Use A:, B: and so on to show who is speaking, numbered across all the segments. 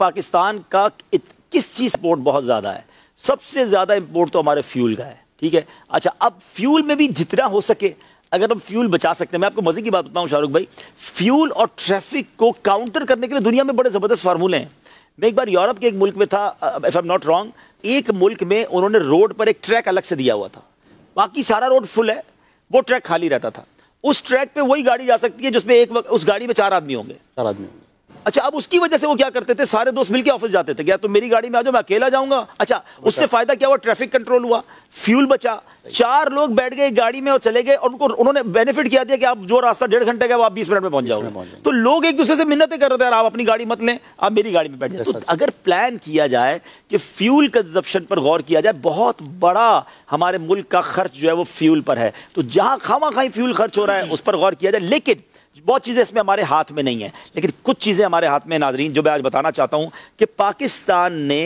A: पाकिस्तान का इत, किस चीज़ इम्पोर्ट बहुत ज़्यादा है सबसे ज़्यादा इम्पोर्ट तो हमारे फ्यूल का है ठीक है अच्छा अब फ्यूल में भी जितना हो सके अगर हम फ्यूल बचा सकते हैं मैं आपको मज़े की बात बताऊं शाहरुख भाई फ्यूल और ट्रैफिक को काउंटर करने के लिए दुनिया में बड़े ज़बरदस्त फार्मूले हैं मैं एक बार यूरोप के एक मुल्क में था if I am not wrong एक मुल्क में उन्होंने रोड पर एक ट्रैक अलग से दिया हुआ था बाकी सारा रोड फुल है वो ट्रैक खाली रहता था उस ट्रैक पे वही गाड़ी जा सकती है जिसमें एक उस गाड़ी में चार आदमी होंगे चार आदमी होंगे अच्छा अब उसकी वजह से वो क्या करते थे सारे दोस्त मिलकर ऑफिस जाते थे क्या तो मेरी गाड़ी में आ जाओ मैं अकेला जाऊंगा अच्छा उससे फायदा क्या हुआ ट्रैफिक कंट्रोल हुआ फ्यूल बचा चार लोग बैठ गए गाड़ी में और चले गए और उनको उन्होंने बेनिफिट किया दिया कि आप जो रास्ता डेढ़ घंटे का आप बीस मिनट में पहुंच जाओगे तो लोग एक दूसरे से मिन्नतें कर रहे थे यार आप अपनी गाड़ी मत लें आप मेरी गाड़ी में बैठ जाए तो अगर प्लान किया जाए कि फ्यूल कंजप्शन पर गौर किया जाए बहुत बड़ा हमारे मुल्क का खर्च जो है वो फ्यूल पर है तो जहां खामा खाई फ्यूल खर्च हो रहा है उस पर गौर किया जाए लेकिन बहुत चीज़ें इसमें हमारे हाथ में नहीं है लेकिन कुछ चीज़ें हमारे हाथ में नाजरीन जो मैं आज बताना चाहता हूँ कि पाकिस्तान ने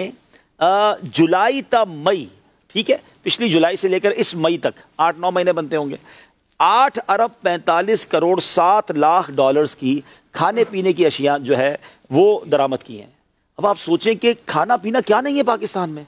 A: जुलाई त मई ठीक है पिछली जुलाई से लेकर इस मई तक आठ नौ महीने बनते होंगे आठ अरब पैंतालीस करोड़ सात लाख डॉलर्स की खाने पीने की अशिया जो है वो दरामद की हैं अब आप सोचें कि खाना पीना क्या नहीं है पाकिस्तान में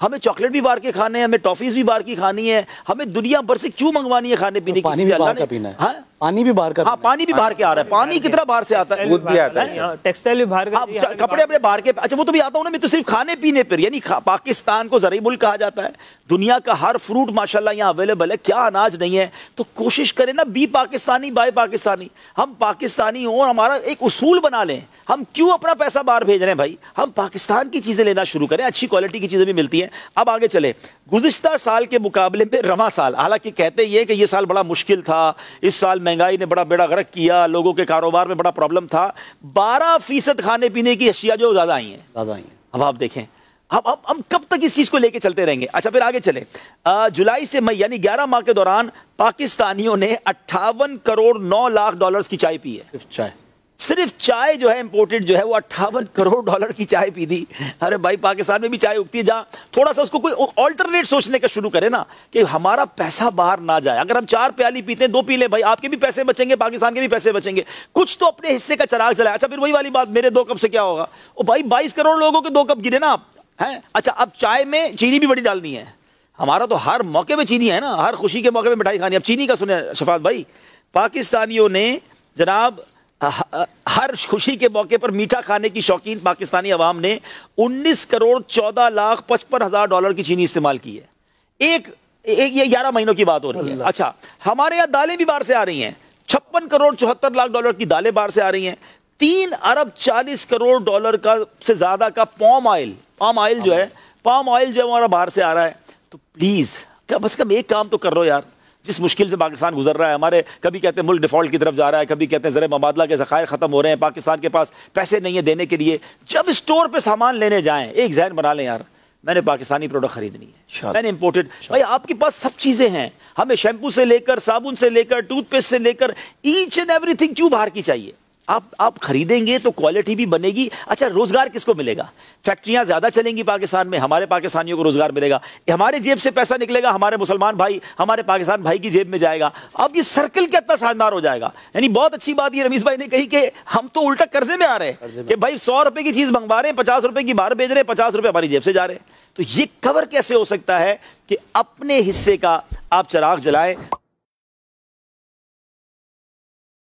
A: हमें चॉकलेट भी बाहर के खाने हैं हमें टॉफीज भी बार की खानी है हमें दुनिया भर से क्यों मंगवानी है खाने पीने तो की पानी भी बार का पीना है हाँ पानी भी बाहर का हाँ पानी भी बाहर के आ रहा है पानी कितना बाहर से आता है भी आता है टेक्सटाइल भी बाहर हाँ, का कपड़े अपने बाहर के अच्छा वो तो भी आता हूँ ना मैं तो सिर्फ खाने पीने पर यानी पाकिस्तान को जरिए मुल्क कहा जाता है दुनिया का हर फ्रूट माशाल्लाह यहाँ अवेलेबल है क्या अनाज नहीं है तो कोशिश करें ना बी पाकिस्तानी बाय पाकिस्तानी हम पाकिस्तानी हों हमारा एक उसूल बना लें हम क्यों अपना पैसा बाहर भेज रहे हैं भाई हम पाकिस्तान की चीज़ें लेना शुरू करें अच्छी क्वालिटी की चीज़ें भी मिलती हैं अब आगे चले गुजश्ता साल के मुकाबले में रवा साल हालांकि कहते ये कि ये साल बड़ा मुश्किल था इस साल महंगाई ने बड़ा बेड़ा गर्क किया लोगों के कारोबार में बड़ा प्रॉब्लम था बारह फीसद खाने पीने की अशिया जो ज़्यादा आई हैं ज़्यादा आई हैं अब आप देखें हम हम हम कब तक इस चीज़ को लेके चलते रहेंगे अच्छा फिर आगे चले आ, जुलाई से मई यानी ग्यारह माह के दौरान पाकिस्तानियों ने अट्ठावन करोड़ नौ लाख डॉलर की चाय पी है सिर्फ चाय सिर्फ चाय जो है इंपोर्टेड जो है वो अट्ठावन करोड़ डॉलर की चाय पी दी अरे भाई पाकिस्तान में भी चाय उगती है जहाँ थोड़ा सा उसको कोई अल्टरनेट सोचने का शुरू करे ना कि हमारा पैसा बाहर ना जाए अगर हम चार प्याली पीते हैं दो पी लें भाई आपके भी पैसे बचेंगे पाकिस्तान के भी पैसे बचेंगे कुछ तो अपने हिस्से का चराग चलाया अच्छा फिर वही वाली बात मेरे दो कप से क्या होगा ओ भाई बाईस करोड़ लोगों के दो कप गिरे ना आप हैं अच्छा अब चाय में चीनी भी बड़ी डालनी है हमारा तो हर मौके में चीनी है ना हर खुशी के मौके में मिठाई खानी अब चीनी का सुने शफात भाई पाकिस्तानियों ने जनाब हर खुशी के मौके पर मीठा खाने की शौकीन पाकिस्तानी अवाम ने 19 करोड़ 14 लाख पचपन हज़ार डॉलर की चीनी इस्तेमाल की है एक, एक ये ग्यारह महीनों की बात हो रही है अच्छा हमारे यहाँ दालें भी बाहर से आ रही हैं छप्पन करोड़ चौहत्तर लाख डॉलर की दालें बाहर से आ रही हैं तीन अरब चालीस करोड़ डॉलर का से ज़्यादा का पॉम ऑयल पाम ऑयल जो है पाम ऑयल जो है हमारा बाहर से आ रहा है तो प्लीज़ कम अज़ कम एक काम तो कर लो यार जिस मुश्किल से पाकिस्तान गुजर रहा है हमारे कभी कहते हैं मुल्क डिफॉल्ट की तरफ जा रहा है कभी कहते हैं ज़र मबादला के ज़खायर ख़त्म हो रहे हैं पाकिस्तान के पास पैसे नहीं है देने के लिए जब स्टोर पर सामान लेने जाए एक जहन बना लें यार मैंने पाकिस्तानी प्रोडक्ट खरीदनी है मैंने इंपोर्टेड भाई आपके पास सब चीज़ें हैं हमें शैम्पू से लेकर साबुन से लेकर टूथपेस्ट से लेकर ईच एंड एवरीथिंग क्यों बाहर की चाहिए आप आप खरीदेंगे तो क्वालिटी भी बनेगी अच्छा रोजगार किसको मिलेगा फैक्ट्रियां ज्यादा चलेंगी पाकिस्तान में हमारे पाकिस्तानियों को रोजगार मिलेगा हमारे जेब से पैसा निकलेगा हमारे मुसलमान भाई हमारे पाकिस्तान भाई की जेब में जाएगा अब ये सर्कल कितना शानदार हो जाएगा यानी बहुत अच्छी बात ये रमीश भाई ने कही कि हम तो उल्टा कर्जे में आ रहे हैं कि भाई सौ रुपए की चीज मंगवा रहे हैं पचास रुपए की बाहर भेज रहे हैं पचास रुपए हमारी जेब से जा रहे हैं तो ये कवर कैसे हो सकता है कि अपने हिस्से का आप चराग जलाएं